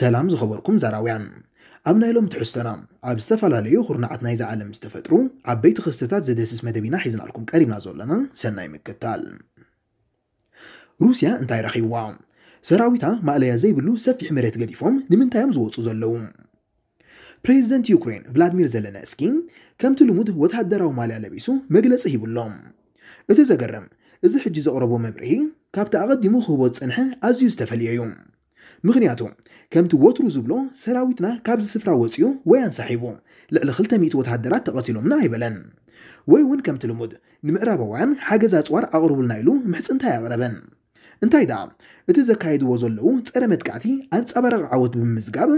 ሰላም ዝኸበርኩም ዛራውያን ኣብ ናይ ሎም ትሕዝቶና ኣብ ዝተፈላለዩ ኩርናዓት ናይዚ ዓለም ዝተፈጥሩ ዓበይቲ ክስተታት ዘደህስስ መደቢና ሒዝናልኩም ቀሪብና ዘለና ሰናይ ምክታል ሩስያ እንታይ ረኺብዋ ሰራዊታ ማእለያ ዘይብሉ ሰፊሕ መሬት ገዲፎም ንምንታዮም ዝወፁ ዘለው ፕሬዚደንት ዩክሬን ቭላድሚር ዘለነስኪ ከምቲ ልሙድ ወተሃደራዊ ማልያ ለቢሱ መግለፂ ሂቡሎም እቲ ዘገርም እዚ ሕጂ ዘቕረቦ መምርሒ ካብቲ ኣቐዲሙ ክህቦ ዝፀንሐ ኣዝዩ ዝተፈልየ እዩ ምክንያቱም ከምቲ ወትሩ ዝብሎ ሰራዊትና ካብዚ ስፍራ ወፂኡ ወይ ኣንሳሒቡ ልዕሊ 200 ወተሃደራት ተቐቲሎምና ኣይበለን ወይ እውን ከምቲ ልሙድ ንምዕራባውያን ሓገዝ ኣፅዋር ኣቕርቡልና ኢሉ ምሕፅንታ ኣቕረበን እንታይ ደኣ እቲ ዘካየድዎ ዘለዉ ፀረ መጥቃዕቲ ኣንፀባራቂ ዓወት ብምምዝጋብ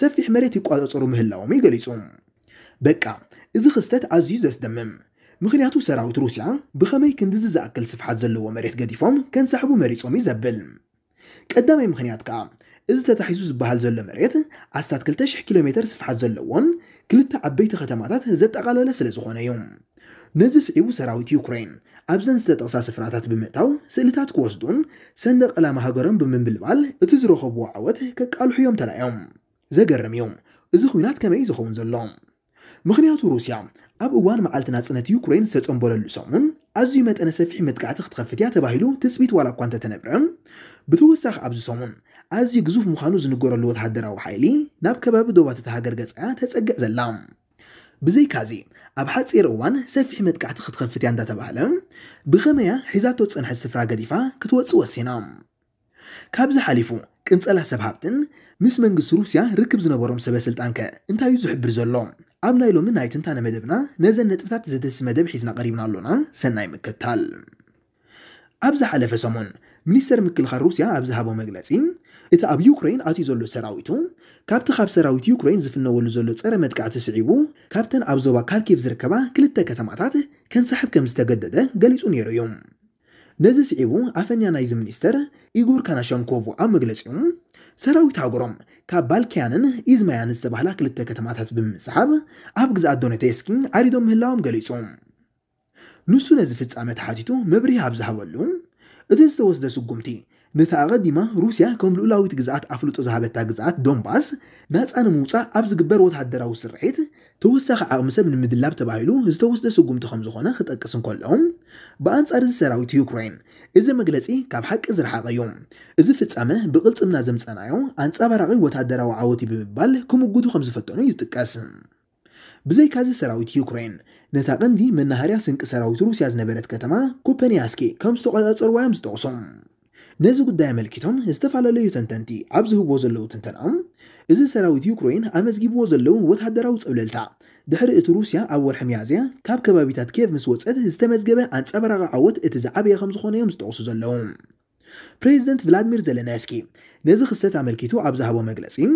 ሰፊሕ መሬት ይቆፃፀሩ ምህላዎም ይገሊጹ በቃ እዚ ክስተት ኣዝዩ ዘስደምም ምክንያቱ ሰራዊት ሩስያ ብኸመይ ክንዲዚ ዝኣክል ስፍሓት ዘለዎ መሬት ገዲፎም ከንሳሕቡ መሪፆም እዩ ዘብል ቀዳማይ ምክንያት ከዓ እዚ ተታሒዙ ዝበሃል ዘሎ መሬት ኣስታት 2,000 ኪሎ ሜትር ስፍሓት ዘለዎን ክልተ ዓበይቲ ከተማታት ዘጠቓለለ ስለ ዝኾነ እዩ ነዚ ስዒቡ ሰራዊት ዩክራይን ኣብዘን ዝተጠቕሳ ስፍራታት ብምእታው ስእልታት ክወስዱን ሰንደቕ ዕላማ ሃገሮም ብምንብልባል እቲ ዝረኸብዎ ዓወት ከቃልሑ እዮም ተራእዮም ዘገርም እዩ እዚ ኩናት ከመይ ዝኸውን ዘሎ ምክንያቱ ሩስያ ኣብ እዋን መዓልቲ ናፅነት ዩክሬን ዝተፀንበለሉ ሰሙን ኣዝዩ መጠነ ሰፊሕ መጥቃዕቲ ክትኸፍት እያ ተባሂሉ ትፅቢት ዋላ እኳ እንተተነብረ ብተወሳኺ ኣብዚ ሰሙን ኣዝዩ ግዙፍ ምዃኑ ዝንገረሉ ወተሃደራዊ ሓይሊ ናብ ከባቢ ዶባት እቲ ሃገር ገፅያ ተፀግዕ ዘላ ብዘይካዚ ኣብ ሓፂር እዋን ሰፊሕ መጥቃዕቲ ክትኸፍት እያ እንዳተባሃለ ብኸመያ ሒዛቶ ዝፀንሐት ስፍራ ገዲፋ ክትወፅእ ወሲና ካብዚ ሓሊፉ كنسأله سبهابتن مس منجس روسيا ركب زنبورم سبسلت أنك أنت يزح برزلهم عبنا يلو من نايت انتانا مدبنا نزل نتبتات زدس مدب حيزنا قريبنا لنا سناي مكتال أبزا حلف سمون ሚኒስተር ምክልኻል ሩስያ ኣብ ዝሃቦ መግለፂ እቲ ኣብ ዩክሬን ኣትዩ ዘሎ ሰራዊቱ ካብቲ ካብ ሰራዊት ዩክሬን ዝፍነወሉ ዘሎ ፀረ መጥቃዕቲ ስዒቡ ካብተን ኣብ ዞባ ካርኪቭ ዝርከባ ክልተ ከተማታት ከንሰሓብ ከም ዝተገደደ ገሊጹ ነይሩ እዩ ነዝስኤቡ ኣፈኛ ናይ እዚ ሚኒስተር ኢጎር ካናሸንኮቭ ኣብ መግለፂኡ ሰራዊት ሃገሮም ካብ ባልኪያንን ኢዝማያን ዝተባህላ ክልተ ከተማታት ብምስሓብ ኣብ ግዛኣት ዶኔቴስኪ ዓሪዶም ምህላዎም ገሊፁ ንሱ ነዚ ፍጻመ ተሓቲቱ መብርሂ ኣብ ዝሃበሉ እቲ ዝተወስደ ስጉምቲ ነቲ ኣቐዲማ ሩስያ ከም ልኡላዊት ግዝኣት ኣፍልጦ ዝሃበታ ግዝኣት ዶንባስ ናፃ ንምውፃእ ኣብ ዝግበር ወተሃደራዊ ስርሒት ተወሳኺ ዓቕሚ ሰብ ንምድላብ ተባሂሉ ዝተወስደ ስጉምቲ ከም ዝኾነ ክጠቅስ እንከሎም ብኣንጻር እዚ ሰራዊት ዩክራይን እዚ መግለፂ ካብ ሓቂ ዝረሓቐ እዩ እዚ ፍጻመ ብቕልፅምና ዘምፀናዮ ኣንፀባራቒ ወታደራዊ ዓወት ብምባል ክምግቱ ከም ዝፈተኑ እዩ ዝጥቀስ ብዘይካዚ ሰራዊት ዩክራይን ነታ ቀንዲ መናሃርያ ስንቂ ሰራዊት ሩስያ ዝነበረት ከተማ ኮፐንያስኪ ከም ዝተቆፃፀርዋ እዮም ዝጠቕሶም نزو قدام الكيتون استفعل ليو تنتنتي عبزه بوزلو تنتن عم إذا سراويت يوكروين أمزجي بوزلو وتحدراو تقبللتا دهر إت روسيا أول حميازيا كاب كبا بيتات كيف مسوط إذ استمزجبة أن تسابرغ عوات إتزعابي خمزخون يوم ستعصو زلو بريزدنت فلادمير زلناسكي نزو خصت عمل كيتو عبزه بو مجلسي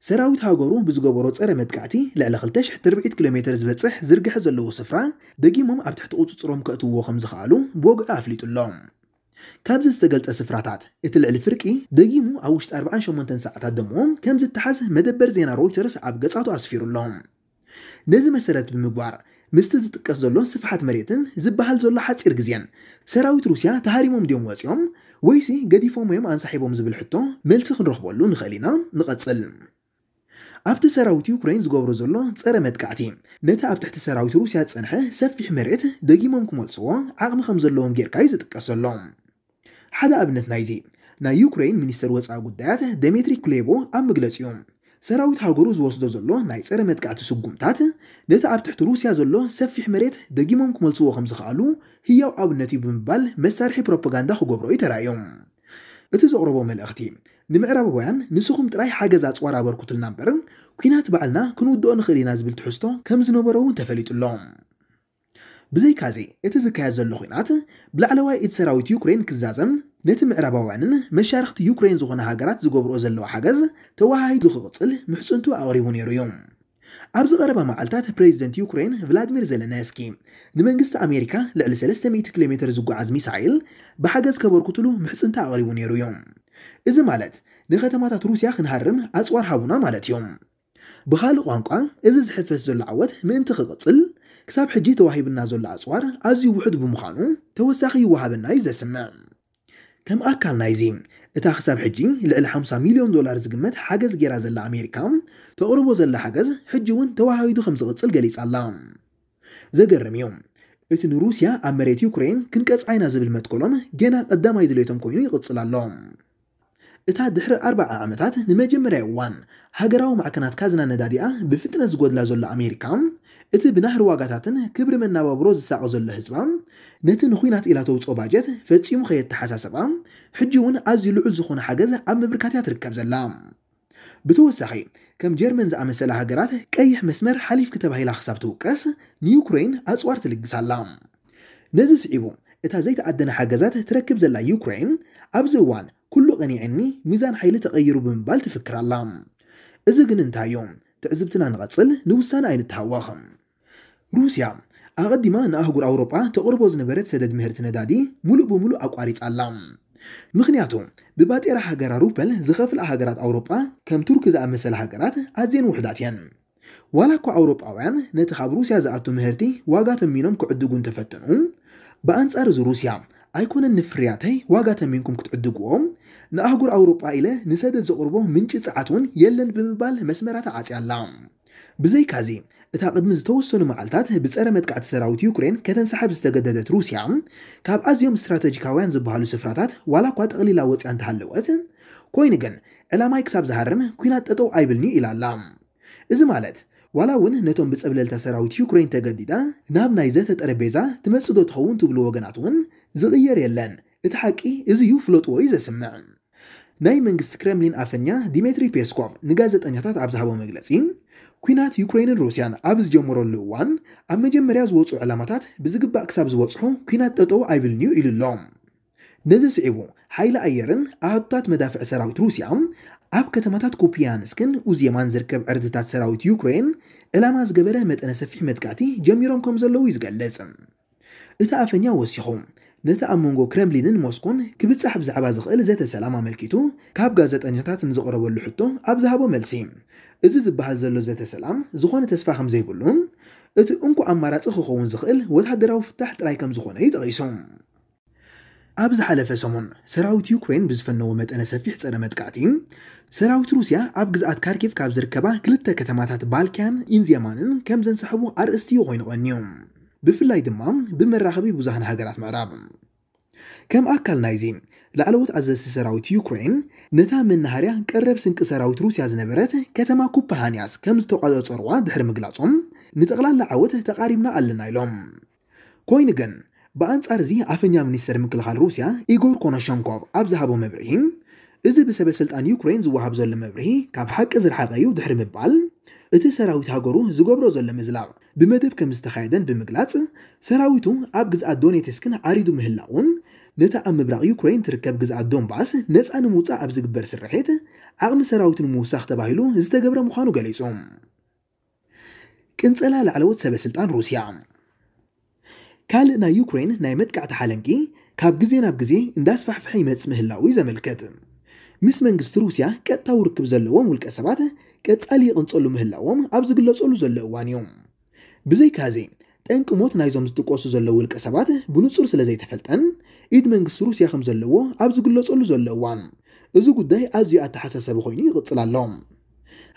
سراويت هاقورو بزغو برو تسارة متكعتي لعلى خلتاش حتر بعيد كيلومتر زبتصح زرقح زلو سفرا دقيمهم أبتحت قوتو تسروم كأتو وخمزخ عالو بوغ أفليتو اللوم كابز استقلت أسفرات عاد إتل على فرقي دقيمو أوشت أربعان شو منتن ساعات دموم كامز التحاز مدبر زينا رويترس عبقة ساعتو عصفير اللهم نزي مسارات بمقوار مستزد قصد اللون سفحات مريتن زبهال زولا حد سير قزيان سراويت روسيا تهاري موم ديوم واتيوم ويسي قدي فوم يوم عن صاحبهم زبل حتو ملسخ نروح بولو نخلينا نقد سلم أبت سراويت يوكراين زقوبرو زولا تسارة مدكعتي نتا أبت تحت سراويت روسيا تسانحه سفح مريت دقي موم كمولسوا عقم خمز اللون جير كايز تقصد حدا أبنت نايزي نا يوكرين منيستر وزع قدات ديمتري كليبو أم مجلس يوم سراويت هاقرو زوصدو زلو ناي سر متقع تسوقم تات نتا أب تحت روسيا زلو سفح مريت دقيمون كمالسوو خمسخ عالو هيو أبنتي بمبال مسارحي بروباقاندا خو قبرو يترا يوم اتز أغربو من الأختي نمعرابو بيان نسوخم تراي حاجة زات سوارا باركوت النامبرن كينات بعلنا كنودو نخلي نازبل تحستو كمزنو برو تفليتو اللوم ብዘይካዚ እቲ ዝካየድ ዘሎ ኩናት ብላዕለዋይ ኢድ ሰራዊት ዩክሬን ክዛዘም ነቲ ምዕራባውያንን መሻርክቲ ዩክሬን ዝኾነ ሃገራት ዝገብርኦ ዘለዎ ሓገዝ ተዋሃሂዱ ክቕፅል ምሕፅንቱ ኣቕሪቡ ነይሩ እዩ ኣብዚ ቀረባ መዓልትታት ፕሬዚደንት ዩክሬን ቭላዲሚር ዘለናስኪ ንመንግስቲ ኣሜሪካ ልዕሊ 300 ኪሎ ሜትር ዝጓዓዝ ሚሳኤል ብሓገዝ ከበርክትሉ ምሕፅንታ ኣቕሪቡ ነይሩ እዮም እዚ ማለት ንከተማታት ሩስያ ክንሃርም ኣፅዋር ሃቡና ማለት እዮም ብኻልእ ቋንቋ እዚ ዝሕፈስ ዘሎ ዓወት ምእንቲ ክቕፅል كساب حجي توهيبنا زول العصوار أزي وحد بمخانو توساخي وهابنا يزا سمع كم أكال نايزيم إتاخ ساب حجي لعل 5 مليون دولار زقمت حاجز جيراز الأمريكا تقربو زل حاجز حجي ون توهيدو خمس غطسل قليس اللام زقر ميوم إتن روسيا أمريت يوكرين كنكاس عينا زبل متكولوم جينا قدام هيدليتهم كوينو يغطسل اللام إتا دحر أربع عامتات نمجم ريوان هاقراو معكنات كازنا نداديا بفتنس قود لازول لأمريكا اتی بنهر واقعاتن کبر من نوابروز سعی زله زبان نت نخوینات ایلا توت آباجت فتیم خیت حساس بام حجون از یلوع زخون حجز عم برکاتیات رکب زلام بتو سخی کم جرمنز عم سلاح جرات کیح مسمر حلف کتاب هیلا خسابت و کس نیوکراین از وارت لگزلام نزد سعیم ات هزیت عدنا حجزات ترکب زلای یوکراین ابزوان کل قنی عنی میزان حیل تغییر بمبالت فکر لام از گن انتایم تعذبتنا نغطل نوسان عين التهواخم ሩሲያ ኣቐዲማ ንኣህጉር ኣውሮጳ ተቕርቦ ዝነበረት ሰደድ ምህርቲ ነዳዲ ሙሉእ ብሙሉእ ኣቋሪፃ ኣላ ምክንያቱ ብባጤራ ሃገራ ሩፐል ዝኸፍላ ሃገራት ኣውሮጳ ከም ቱርክ ዝኣመሰለ ሃገራት ኣዝየን ውሕዳት እየን ዋላ እኳ ኣውሮጳውያን ነቲ ካብ ሩስያ ዝኣቱ ምህርቲ ዋጋ ተሚኖም ክዕድጉ እንተፈትኑ ብኣንጻር እዚ ሩስያ ኣይኮነን ንፍርያተይ ዋጋ ተሚንኩም ክትዕድግዎም ንኣህጉር ኣውሮጳ ኢለ ንሰደድ ዘቕርቦ ምንጭ ፀዓት እውን የለን ብምባል መስመራት ዓፅያ ኣላ ብዘይካዚ እታ ቅድሚ ዝተወሰኑ መዓልታት ብፀረ መጥቃዕቲ ሰራዊት ዩክሬን ከተንሰሓብ ዝተገደደት ሩስያ ካብ ኣዝዮም እስትራተጂካውያን ዝበሃሉ ስፍራታት ዋላ እኳ ጠቕሊላ ወፅያ እንተሃለወት ኮይኑ ግን ዕላማይ ክሳብ ዝሃርም ኩናት ጠጠው ኣይብልኒ ኢላ ኣላ እዚ ማለት ዋላ እውን ነቶም ብፀብለልታ ሰራዊት ዩክሬን ተገዲዳ ናብ ናይ ዘተ ጠረጴዛ ትመፅዶ ትኸውን ትብሉ ወገናት እውን ዝቕየር የለን እቲ ሓቂ እዩ ፍለጥዎ እዩ ዘስምዕ ናይ መንግስቲ ክረምሊን ኣፈኛ ዲሜትሪ ፔስኮቭ ንጋዜጠኛታት ኣብ ዝሃቦ መግለፂ ኩናት ዩክሬንን ሩስያን ኣብ ዝጀመረሉ እዋን ኣብ መጀመርያ ዝወፁ ዕላማታት ብዝግባእ ክሳብ ዝበፅሑ ኩናት ጠጠው ኣይብልን እዩ ኢሉ ኣሎ ነዚ ስዒቡ ሓይሊ ኣየርን ኣህቶታት መዳፍዕ ሰራዊት ሩስያ ኣብ ከተማታት ኩፕያንስክን ኡዝየማን ዝርከብ ዕርድታት ሰራዊት ዩክሬን ዕላማ ዝገበረ መጠነ ሰፊሕ መጥቃዕቲ ጀሚሮም ከም ዘለዉ እዩ ዝገልጽ እቲ ኣፈኛ ወሲኹም ነቲ ኣብ መንጎ ክረምሊንን ሞስኮን ክብፅሕ ብዛዕባ ዝኽእል ዘተ ሰላም ኣመልኪቱ ካብ ጋዜጠኛታት ንዘቕረበሉ ሕቶ ኣብ ዝሃቦ መልሲ እዚ ዝበሃል ዘሎ ዘተ ሰላም ዝኾነ ተስፋ ከም ዘይብሉ እቲ እንኩ ኣማራፂ ክኸውን ዝኽእል ወታደራዊ ፍታሕ ጥራይ ከም ዝኾነ እዩ ጠቒሱ ኣብ ዝሓለፈ ሰሙን ሰራዊት ዩክሬን ብዝፈነዎ መጠነ ሰፊሕ ፀረ መጥቃዕቲ ሰራዊት ሩስያ ኣብ ግዝኣት ካርኪቭ ካብ ዝርከባ ክልተ ከተማታት ባልካያን ኢንዝያማንን ከም ዘንሰሕቡ ኣርእስቲ ኮይኑ ቐኒዩ ብፍላይ ድማ ብመራኸቢ ብዙሓን ሃገራት ምዕራብ ከም ኣካል ናይዚ ላዕለዎት ኣዘዝቲ ሰራዊት ዩክሬን ነታ መናሃርያ ቀረብ ስንቂ ሰራዊት ሩስያ ዝነበረት ከተማ ኩፓሃንያስ ከም ዝተቆፀፀርዋ ድሕሪ ምግላጾም ንጠቕላላ ዓወት ተቓሪብና ኣለና ኢሎም ኮይኑ ግን ብኣንጻር እዚ ኣፈኛ ሚኒስተር ምክልኻል ሩስያ ኢጎር ኮኖሸንኮቭ ኣብ ዝሃቦ መብርሂ እዚ ብሰበስልጣን ዩክሬን ዝወሃብ ዘሎ መብርሂ ካብ ሓቂ ዝረሓቐ እዩ ድሕሪ ምባል እቲ ሰራዊት ሃገሩ ዝገብሮ ዘሎ ምዝላቕ ብመደብ ከም ዝተካየደን ብምግላጽ ሰራዊቱ ኣብ ግዝኣት ዶኔትስክን ዓሪዱ ምህላውን ነታ ኣብ ምብራቕ ዩክሬን ትርከብ ግዝኣት ዶንባስ ነፃ ንምውፃእ ኣብ ዝግበር ስርሒት ዓቕሚ ሰራዊት ንምውሳኽ ተባሂሉ ዝተገብረ ምዃኑ ገሊጹ ቅንፀላ ላዕለወት ሰበስልጣን ሩስያ ካልእ ናይ ዩክሬን ናይ መጥቃዕቲ ሓለንቂ ካብ ግዜ ናብ ግዜ እንዳስፋሕፍሐ ይመፅ ምህላው ዘመልከት مس منجست روسيا كتاور كبزلهم ولك سبعته كتالي قنصلو مهلاوم ابز غلصلو زلوان يوم بزي كازي ጠንቅ ሞት ናይዞም ዝጥቆሱ ዘለዉ ውልቀ ሰባት ብንጹር ስለ ዘይተፈልጠን ኢድ መንግስቲ ሩስያ ከም ዘለዎ ኣብ ዝግለጸሉ ዘሎ እዋን እዚ ጉዳይ ኣዝዩ ኣተሓሳሰቢ ኮይኑ ይቕጽል ኣሎ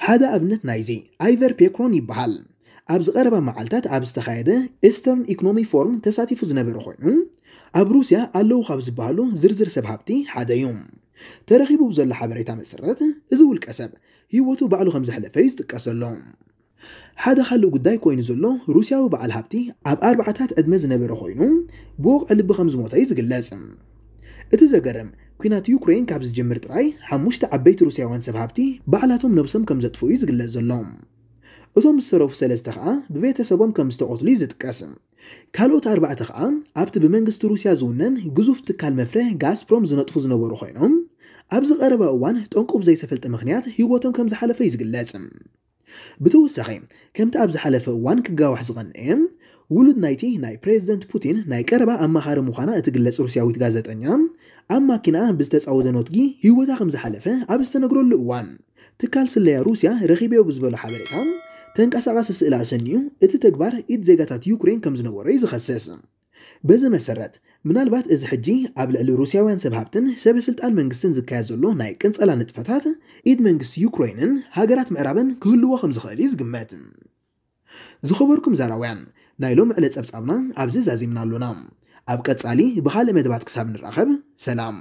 ሓደ ኣብነት ናይዚ ኣይቨር ፔክሮን ይበሃል ኣብዚ ቀረባ መዓልታት ኣብ ዝተኻየደ ኤስተርን ኢኮኖሚ ፎርም ተሳቲፉ ዝነበረ ኮይኑ ኣብ ሩስያ ኣለዉ ካብ ዝበሃሉ ዝርዝር ሰብ ሃብቲ ሓደ እዩ ترغيبو زل حبريتا مسرات ازول كسب هيوتو بعلو خمزة حلفيز تكسلون هذا خلو قداي كوين زلو روسيا وبعل هابتي عب أربعتات أدمز نبرو خوينو بوغ ألب خمز موتايز قلازم اتزاقرم كينات يوكرين كابز جمرت راي حموشت عبيت روسيا وانسب هابتي بعلاتهم نبسم كمزة تفويز قلازلون اتوم السروف سلس تخعا ببيت سبوم كمزة عطلي زد كاسم كالوت أربعة تخعا عبت بمنغست روسيا زونن قزوف تكال مفره غاز بروم زنطفو زنورو خوينو ኣብዚ ቀረበ እዋን ጠንቁብ ዘይተፈልጠ ምክንያት ሂወቶም ከም ዝሓለፈ እዩ ዝግለጽ ብተወሳኺ ከምቲ ኣብ ዝሓለፈ እዋን ክጋዋሕ ዝቐንአ ውሉድ ናይቲ ናይ ፕሬዚደንት ፑቲን ናይ ቀረባ ኣማኻሪ ምዃና እትግለጽ ሩስያዊት ጋዜጠኛ ኣብ ማኪና ብዝተፃወደ ኖትጊ ህይወታ ከም ዝሓለፈ ኣብ ዝተነግረሉ እዋን ትካል ስለያ ሩስያ ረኺብዮ ብዝበሎ ሓበሬታ ተንቀሳቓሲ ስእላ ኣሰኒዩ እቲ ተግባር ኢድ ዜጋታት ዩክሬን ከም ዝነበረ እዩ ዝኸስስ በዚ መሰረት ምናልባት እዚ ሕጂ ኣብ ልዕሊ ሩስያውያን ሰብ ሃብትን ሰበ ስልጣን መንግስትን ዝካየድ ዘሎ ናይ ቅንፀላ ንጥፈታት ኢድ መንግስቲ ዩክሬንን ሃገራት ምዕራብን ክህልዎ ከም ዝኽእል እዩ ዝግመት ዝኸበርኩም ዛራውያን ናይ ሎም ዕለ ፀብጻብና ኣብዚ ዛዚምና ኣሎና ኣብ ቀጻሊ ብካልእ መደባት ክሳብ ንራኸብ ሰላም